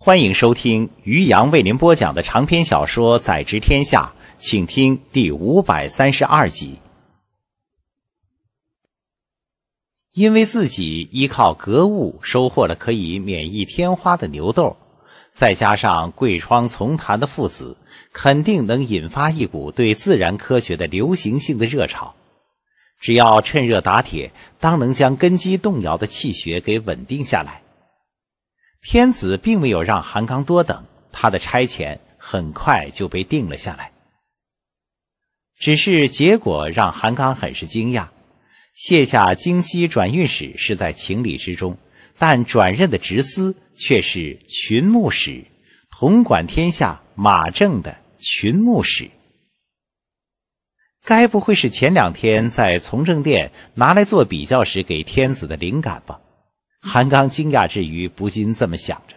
欢迎收听于洋为您播讲的长篇小说《宰执天下》，请听第五百三十二集。因为自己依靠格物收获了可以免疫天花的牛痘，再加上桂窗从谈的父子，肯定能引发一股对自然科学的流行性的热潮。只要趁热打铁，当能将根基动摇的气血给稳定下来。天子并没有让韩刚多等，他的差遣很快就被定了下来。只是结果让韩刚很是惊讶：卸下京西转运使是在情理之中，但转任的职司却是群牧使，统管天下马政的群牧使。该不会是前两天在从政殿拿来做比较时给天子的灵感吧？韩刚惊讶之余，不禁这么想着：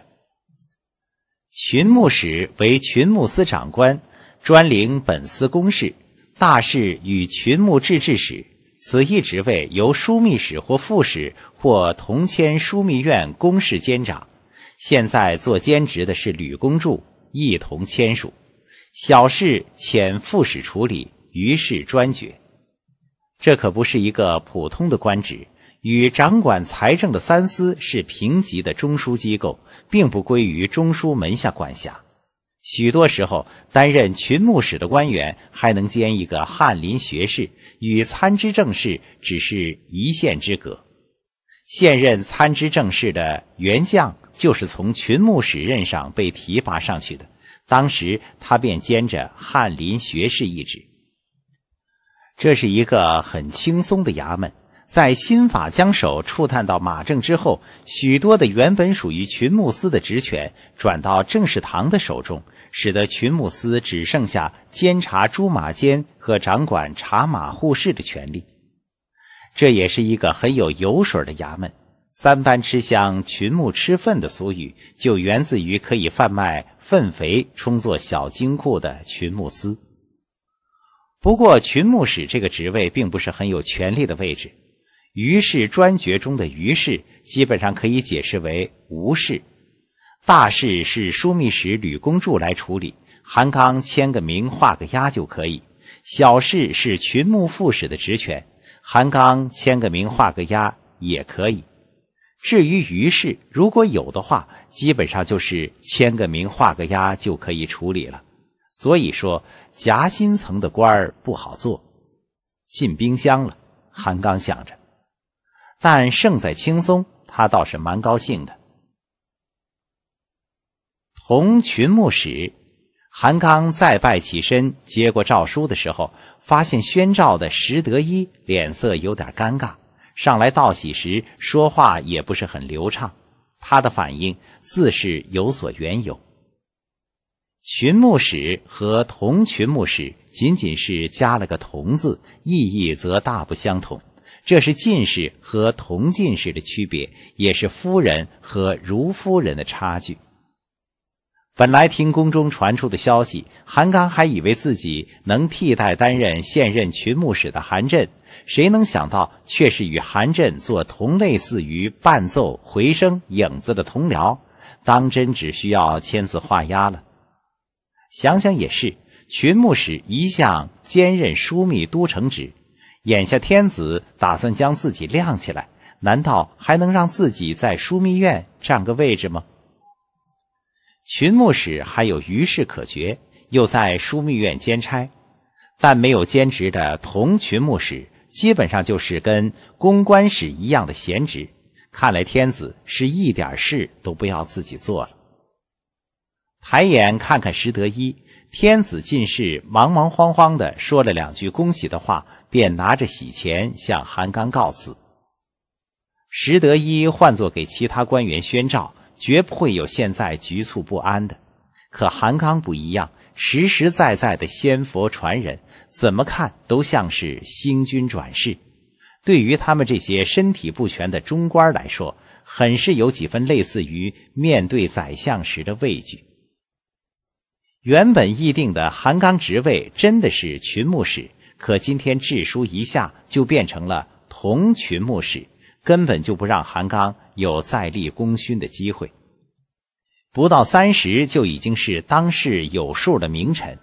群牧使为群牧司长官，专领本司公事，大事与群牧制置使。此一职位由枢密使或副使或同迁枢密院公事监长。现在做兼职的是吕公柱，一同签署；小事遣副使处理，于是专决。这可不是一个普通的官职。与掌管财政的三司是平级的中枢机构，并不归于中枢门下管辖。许多时候，担任群牧使的官员还能兼一个翰林学士，与参知政事只是一线之隔。现任参知政事的元将就是从群牧使任上被提拔上去的，当时他便兼着翰林学士一职。这是一个很轻松的衙门。在新法将手触探到马政之后，许多的原本属于群牧司的职权转到正使堂的手中，使得群牧司只剩下监察诸马监和掌管查马护事的权利。这也是一个很有油水的衙门。“三班吃香，群牧吃粪”的俗语就源自于可以贩卖粪肥充作小金库的群牧司。不过，群牧使这个职位并不是很有权力的位置。于是专决中的于是，基本上可以解释为无事。大事是枢密使吕公柱来处理，韩刚签个名画个押就可以。小事是群牧副使的职权，韩刚签个名画个押也可以。至于于是，如果有的话，基本上就是签个名画个押就可以处理了。所以说，夹心层的官儿不好做，进冰箱了。韩刚想着。但胜在轻松，他倒是蛮高兴的。同群牧使韩刚再拜起身接过诏书的时候，发现宣诏的石德一脸色有点尴尬，上来道喜时说话也不是很流畅。他的反应自是有所缘由。群牧使和同群牧使仅仅是加了个“同”字，意义则大不相同。这是进士和同进士的区别，也是夫人和如夫人的差距。本来听宫中传出的消息，韩刚还以为自己能替代担任现任群牧使的韩震，谁能想到却是与韩震做同类似于伴奏、回声、影子的同僚？当真只需要签字画押了。想想也是，群牧使一向兼任枢密都城职。眼下天子打算将自己晾起来，难道还能让自己在枢密院占个位置吗？群牧使还有余事可决，又在枢密院兼差，但没有兼职的同群牧使，基本上就是跟公关使一样的闲职。看来天子是一点事都不要自己做了。抬眼看看石德一。天子进士忙忙慌慌的说了两句恭喜的话，便拿着喜钱向韩刚告辞。石德一换作给其他官员宣召，绝不会有现在局促不安的。可韩刚不一样，实实在在的仙佛传人，怎么看都像是星君转世。对于他们这些身体不全的中官来说，很是有几分类似于面对宰相时的畏惧。原本议定的韩刚职位真的是群牧使，可今天制书一下就变成了同群牧使，根本就不让韩刚有再立功勋的机会。不到三十就已经是当世有数的名臣，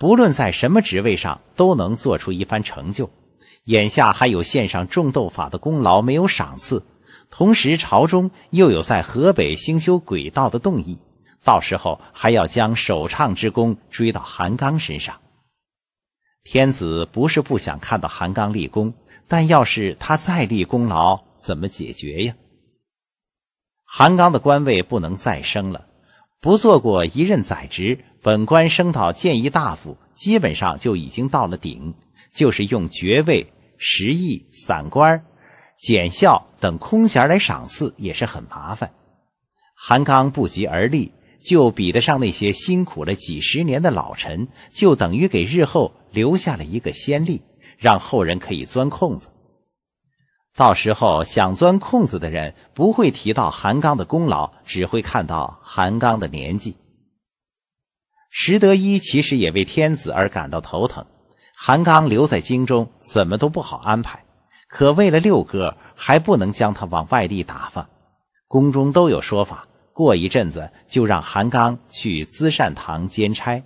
不论在什么职位上都能做出一番成就。眼下还有献上种豆法的功劳没有赏赐，同时朝中又有在河北兴修轨道的动议。到时候还要将首唱之功追到韩刚身上。天子不是不想看到韩刚立功，但要是他再立功劳，怎么解决呀？韩刚的官位不能再生了，不做过一任宰执，本官升到谏议大夫，基本上就已经到了顶。就是用爵位、食邑、散官、减校等空衔来赏赐，也是很麻烦。韩刚不急而立。就比得上那些辛苦了几十年的老臣，就等于给日后留下了一个先例，让后人可以钻空子。到时候想钻空子的人不会提到韩刚的功劳，只会看到韩刚的年纪。石德一其实也为天子而感到头疼，韩刚留在京中怎么都不好安排，可为了六哥，还不能将他往外地打发，宫中都有说法。过一阵子，就让韩刚去资善堂兼差。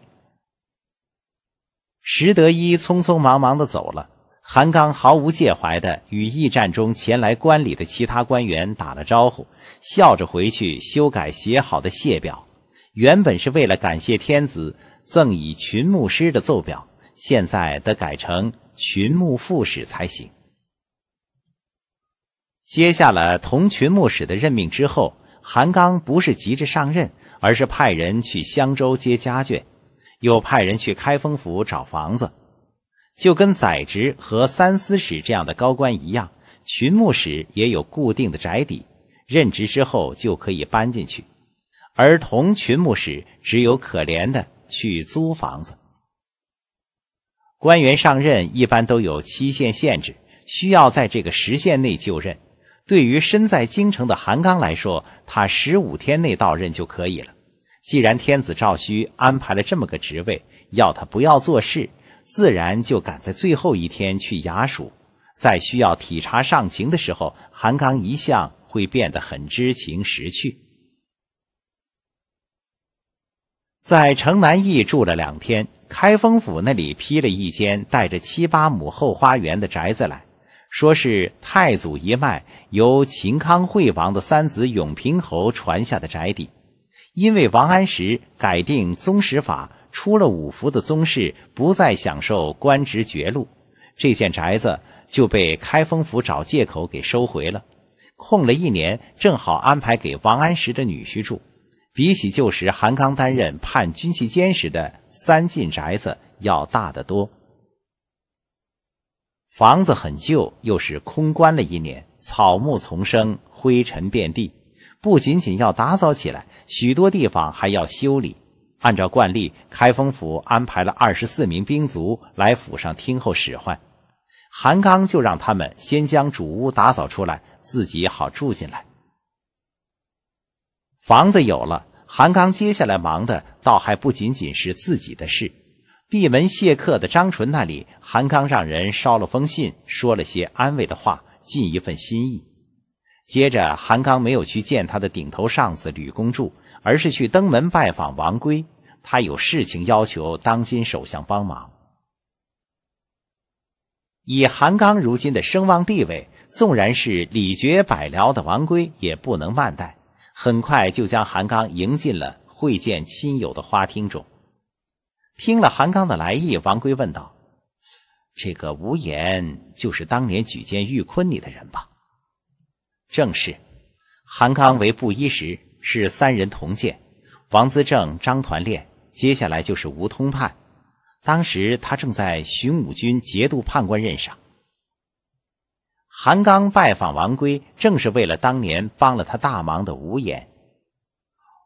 石德一匆匆忙忙的走了，韩刚毫无介怀的与驿站中前来观礼的其他官员打了招呼，笑着回去修改写好的谢表。原本是为了感谢天子赠以群牧师的奏表，现在得改成群牧副使才行。接下了同群牧使的任命之后。韩刚不是急着上任，而是派人去襄州接家眷，又派人去开封府找房子。就跟宰执和三司使这样的高官一样，群牧使也有固定的宅邸，任职之后就可以搬进去；而同群牧使只有可怜的去租房子。官员上任一般都有期限限制，需要在这个时限内就任。对于身在京城的韩刚来说，他十五天内到任就可以了。既然天子诏需安排了这么个职位，要他不要做事，自然就赶在最后一天去衙署。在需要体察上情的时候，韩刚一向会变得很知情识趣。在城南驿住了两天，开封府那里批了一间带着七八亩后花园的宅子来。说是太祖一脉由秦康惠王的三子永平侯传下的宅邸，因为王安石改定宗室法，出了五服的宗室不再享受官职爵禄，这件宅子就被开封府找借口给收回了，空了一年，正好安排给王安石的女婿住，比起旧时韩刚担任判军器监时的三进宅子要大得多。房子很旧，又是空关了一年，草木丛生，灰尘遍地。不仅仅要打扫起来，许多地方还要修理。按照惯例，开封府安排了二十四名兵卒来府上听候使唤。韩刚就让他们先将主屋打扫出来，自己好住进来。房子有了，韩刚接下来忙的倒还不仅仅是自己的事。闭门谢客的张纯那里，韩刚让人捎了封信，说了些安慰的话，尽一份心意。接着，韩刚没有去见他的顶头上司吕公柱，而是去登门拜访王圭，他有事情要求当今首相帮忙。以韩刚如今的声望地位，纵然是礼绝百僚的王圭也不能慢待，很快就将韩刚迎进了会见亲友的花厅中。听了韩刚的来意，王圭问道：“这个吴岩就是当年举荐玉坤里的人吧？”“正是。”韩刚为布衣时是三人同见，王资正、张团练，接下来就是吴通判。当时他正在巡武军节度判官任上。韩刚拜访王圭，正是为了当年帮了他大忙的吴岩。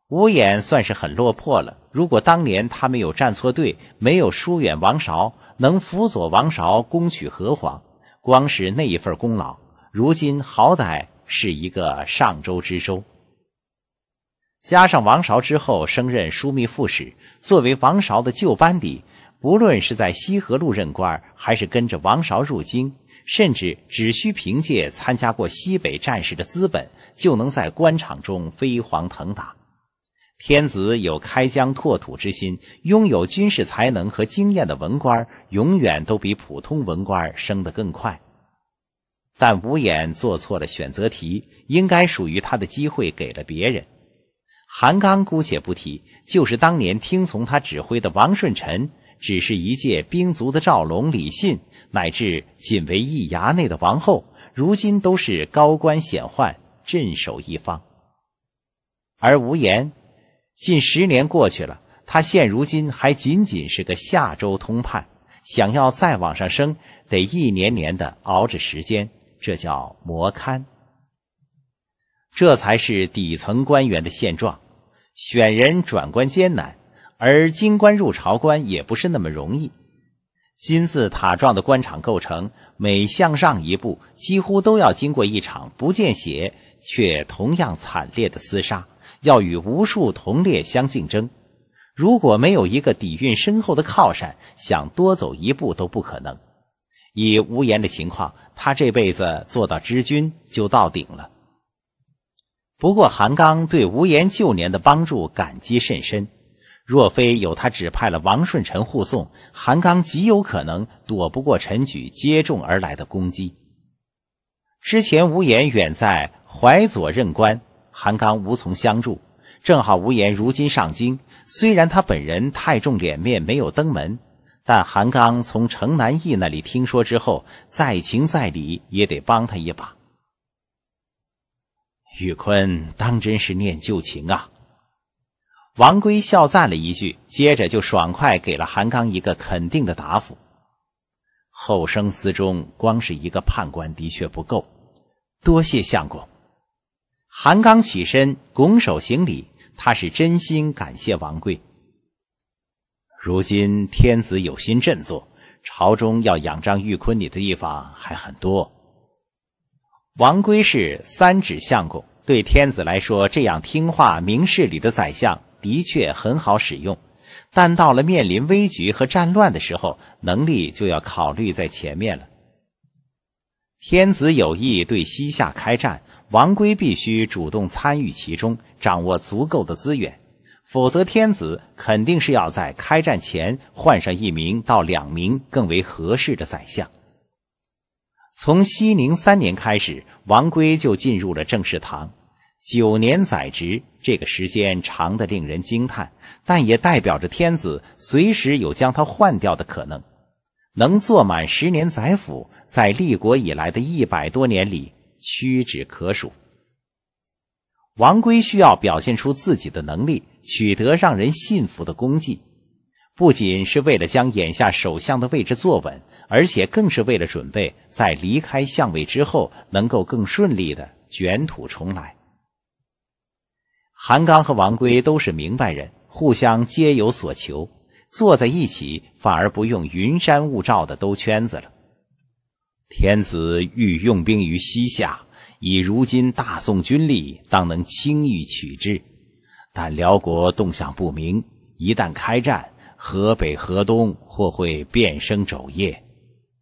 吴岩算是很落魄了。如果当年他没有站错队，没有疏远王韶，能辅佐王韶攻取河湟，光是那一份功劳，如今好歹是一个上州知州。加上王韶之后升任枢密副使，作为王韶的旧班底，不论是在西河路任官，还是跟着王韶入京，甚至只需凭借参加过西北战事的资本，就能在官场中飞黄腾达。天子有开疆拓土之心，拥有军事才能和经验的文官永远都比普通文官升得更快。但吴衍做错了选择题，应该属于他的机会给了别人。韩刚姑且不提，就是当年听从他指挥的王顺臣，只是一介兵卒的赵龙、李信，乃至仅为一衙内的王后，如今都是高官显宦，镇守一方。而吴衍。近十年过去了，他现如今还仅仅是个夏州通判，想要再往上升，得一年年的熬着时间，这叫磨堪。这才是底层官员的现状，选人转官艰难，而京官入朝官也不是那么容易。金字塔状的官场构成，每向上一步，几乎都要经过一场不见血却同样惨烈的厮杀。要与无数同列相竞争，如果没有一个底蕴深厚的靠山，想多走一步都不可能。以无言的情况，他这辈子做到知军就到顶了。不过韩刚对无言旧年的帮助感激甚深，若非有他指派了王顺臣护送，韩刚极有可能躲不过陈举接踵而来的攻击。之前无言远在怀左任官。韩刚无从相助，正好无言如今上京。虽然他本人太重脸面没有登门，但韩刚从程南义那里听说之后，再情再理也得帮他一把。玉坤当真是念旧情啊！王圭笑赞了一句，接着就爽快给了韩刚一个肯定的答复。后生寺中光是一个判官的确不够，多谢相公。韩刚起身拱手行礼，他是真心感谢王贵。如今天子有心振作，朝中要仰仗玉坤你的地方还很多。王圭是三指相公，对天子来说，这样听话、明事理的宰相的确很好使用，但到了面临危局和战乱的时候，能力就要考虑在前面了。天子有意对西夏开战。王圭必须主动参与其中，掌握足够的资源，否则天子肯定是要在开战前换上一名到两名更为合适的宰相。从熙宁三年开始，王圭就进入了政事堂，九年宰职，这个时间长的令人惊叹，但也代表着天子随时有将他换掉的可能。能坐满十年宰辅，在立国以来的一百多年里。屈指可数。王圭需要表现出自己的能力，取得让人信服的功绩，不仅是为了将眼下首相的位置坐稳，而且更是为了准备在离开相位之后能够更顺利的卷土重来。韩刚和王圭都是明白人，互相皆有所求，坐在一起反而不用云山雾罩的兜圈子了。天子欲用兵于西夏，以如今大宋军力，当能轻易取之。但辽国动向不明，一旦开战，河北、河东或会变生肘腋。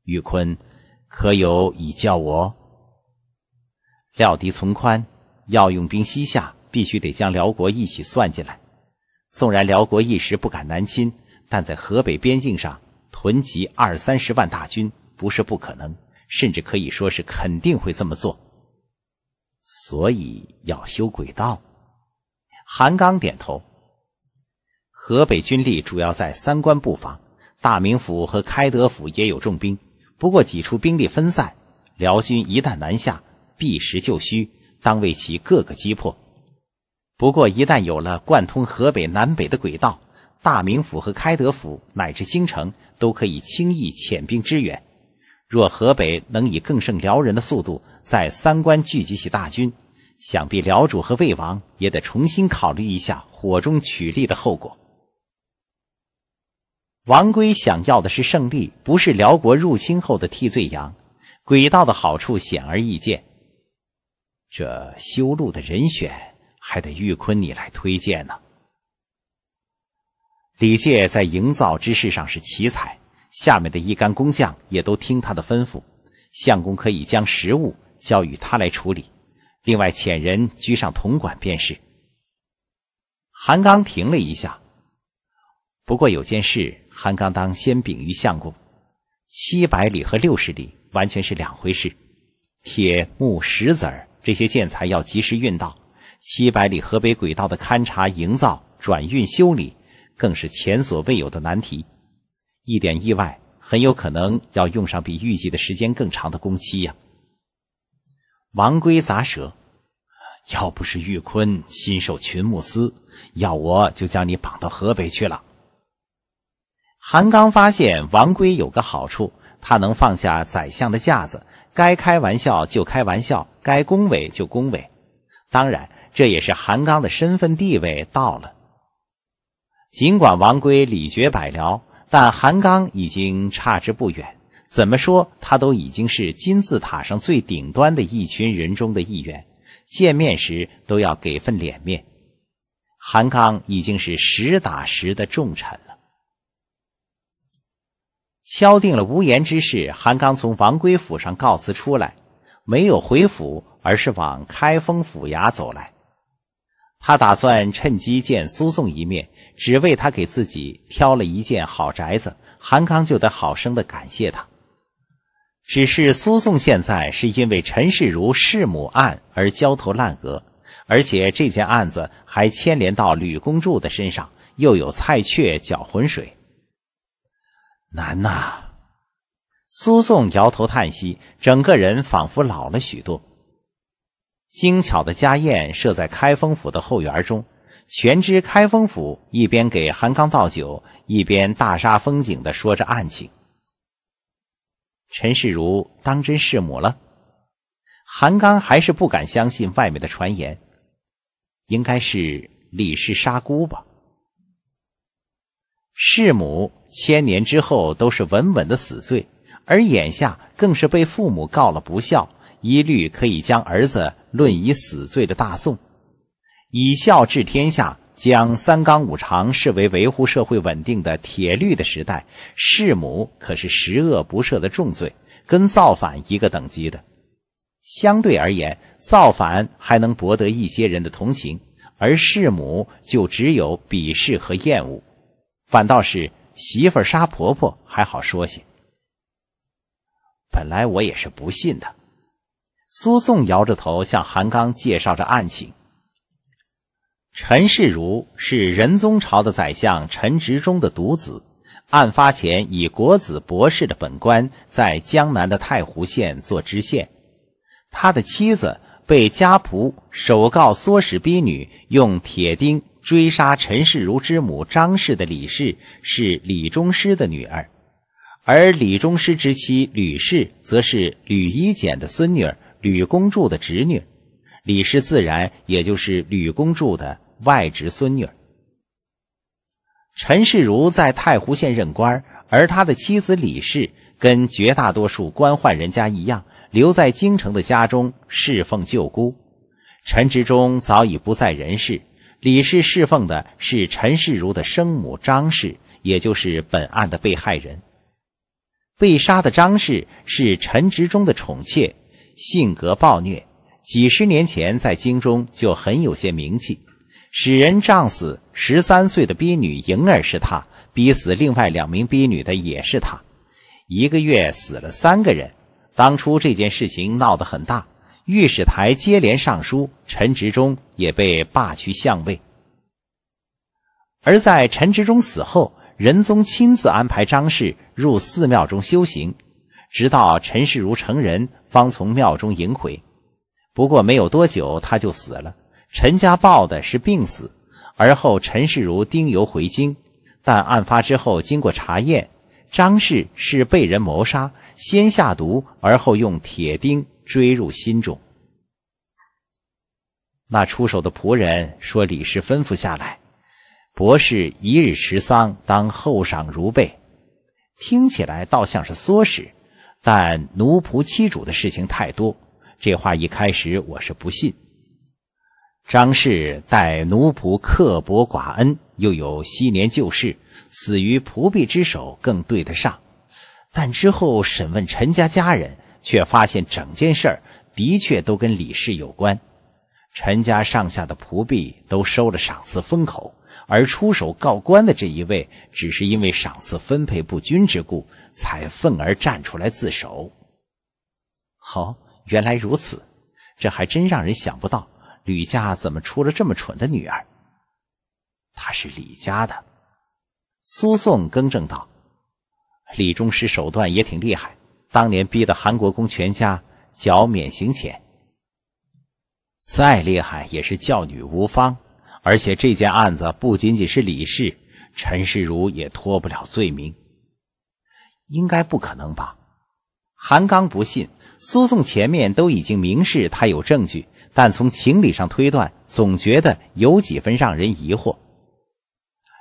玉坤，可有以教我？料敌从宽，要用兵西夏，必须得将辽国一起算进来。纵然辽国一时不敢南侵，但在河北边境上囤积二三十万大军，不是不可能。甚至可以说是肯定会这么做，所以要修轨道。韩刚点头。河北军力主要在三关布防，大名府和开德府也有重兵，不过几处兵力分散。辽军一旦南下，避实就虚，当为其各个击破。不过一旦有了贯通河北南北的轨道，大名府和开德府乃至京城都可以轻易遣兵支援。若河北能以更胜辽人的速度在三关聚集起大军，想必辽主和魏王也得重新考虑一下火中取栗的后果。王圭想要的是胜利，不是辽国入侵后的替罪羊。轨道的好处显而易见，这修路的人选还得玉坤你来推荐呢。李介在营造之事上是奇才。下面的一干工匠也都听他的吩咐，相公可以将食物交与他来处理，另外遣人居上铜管便是。韩刚停了一下，不过有件事，韩刚当先禀于相公：七百里和六十里完全是两回事。铁木石子儿这些建材要及时运到，七百里河北轨道的勘察、营造、转运、修理，更是前所未有的难题。一点意外，很有可能要用上比预计的时间更长的工期呀。王规砸舌：“要不是玉坤心受群牧司，要我就将你绑到河北去了。”韩刚发现王规有个好处，他能放下宰相的架子，该开玩笑就开玩笑，该恭维就恭维。当然，这也是韩刚的身份地位到了。尽管王规礼绝百僚。但韩刚已经差之不远，怎么说他都已经是金字塔上最顶端的一群人中的一员，见面时都要给份脸面。韩刚已经是实打实的重臣了。敲定了无言之事，韩刚从王归府上告辞出来，没有回府，而是往开封府衙走来。他打算趁机见苏颂一面。只为他给自己挑了一件好宅子，韩康就得好生的感谢他。只是苏颂现在是因为陈世如弑母案而焦头烂额，而且这件案子还牵连到吕公柱的身上，又有蔡确搅浑水，难呐！苏颂摇头叹息，整个人仿佛老了许多。精巧的家宴设在开封府的后园中。全知开封府一边给韩刚倒酒，一边大杀风景的说着案情。陈世如当真是母了？韩刚还是不敢相信外面的传言，应该是李氏杀姑吧？弑母千年之后都是稳稳的死罪，而眼下更是被父母告了不孝，一律可以将儿子论以死罪的大宋。以孝治天下，将三纲五常视为维护社会稳定的铁律的时代，弑母可是十恶不赦的重罪，跟造反一个等级的。相对而言，造反还能博得一些人的同情，而弑母就只有鄙视和厌恶。反倒是媳妇杀婆婆还好说些。本来我也是不信的，苏颂摇着头向韩刚介绍着案情。陈世儒是仁宗朝的宰相陈执中的独子，案发前以国子博士的本官在江南的太湖县做知县。他的妻子被家仆首告唆使逼女用铁钉追杀陈世儒之母张氏的李氏，是李忠师的女儿；而李忠师之妻吕氏，则是吕一简的孙女儿吕公柱的侄女。李氏自然也就是吕公柱的外侄孙女儿。陈世如在太湖县任官，而他的妻子李氏跟绝大多数官宦人家一样，留在京城的家中侍奉舅姑。陈执中早已不在人世，李氏侍奉的是陈世如的生母张氏，也就是本案的被害人。被杀的张氏是陈执中的宠妾，性格暴虐。几十年前在京中就很有些名气，使人仗死十三岁的婢女莹儿是他逼死另外两名婢女的也是他，一个月死了三个人。当初这件事情闹得很大，御史台接连上书，陈执中也被罢去相位。而在陈执中死后，仁宗亲自安排张氏入寺庙中修行，直到陈世如成人，方从庙中迎回。不过没有多久，他就死了。陈家报的是病死，而后陈世如丁游回京。但案发之后，经过查验，张氏是被人谋杀，先下毒，而后用铁钉追入心中。那出手的仆人说：“李氏吩咐下来，博士一日持丧，当厚赏如备。”听起来倒像是唆使，但奴仆欺主的事情太多。这话一开始我是不信。张氏待奴仆刻薄寡恩，又有昔年旧事，死于仆婢之手，更对得上。但之后审问陈家家人，却发现整件事儿的确都跟李氏有关。陈家上下的仆婢都收了赏赐封口，而出手告官的这一位，只是因为赏赐分配不均之故，才愤而站出来自首。好。原来如此，这还真让人想不到，吕家怎么出了这么蠢的女儿？她是李家的。苏颂更正道：“李忠师手段也挺厉害，当年逼得韩国公全家缴免刑钱。再厉害也是教女无方，而且这件案子不仅仅是李氏，陈世如也脱不了罪名。应该不可能吧？”韩刚不信。苏颂前面都已经明示他有证据，但从情理上推断，总觉得有几分让人疑惑。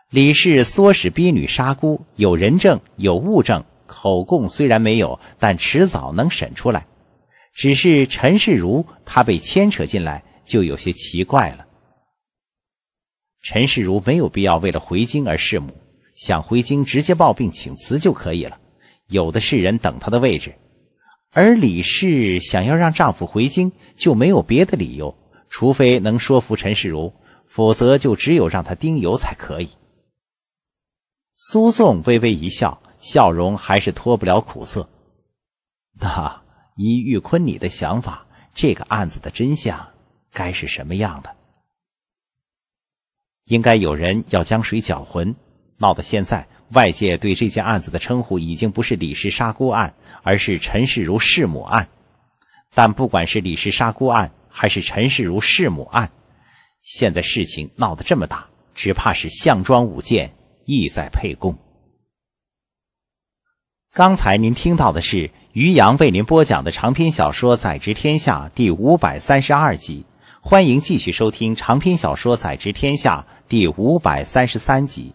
李氏唆使婢女杀姑，有人证有物证，口供虽然没有，但迟早能审出来。只是陈世如他被牵扯进来，就有些奇怪了。陈世如没有必要为了回京而弑母，想回京直接抱病请辞就可以了，有的是人等他的位置。而李氏想要让丈夫回京，就没有别的理由，除非能说服陈世如，否则就只有让他丁忧才可以。苏颂微微一笑，笑容还是脱不了苦涩。那依玉坤你的想法，这个案子的真相该是什么样的？应该有人要将水搅浑，闹到现在。外界对这件案子的称呼已经不是李氏杀姑案，而是陈世如弑母案。但不管是李氏杀姑案，还是陈世如弑母案，现在事情闹得这么大，只怕是项庄舞剑，意在沛公。刚才您听到的是于洋为您播讲的长篇小说《宰执天下》第五百三十二集，欢迎继续收听长篇小说《宰执天下》第五百三十三集。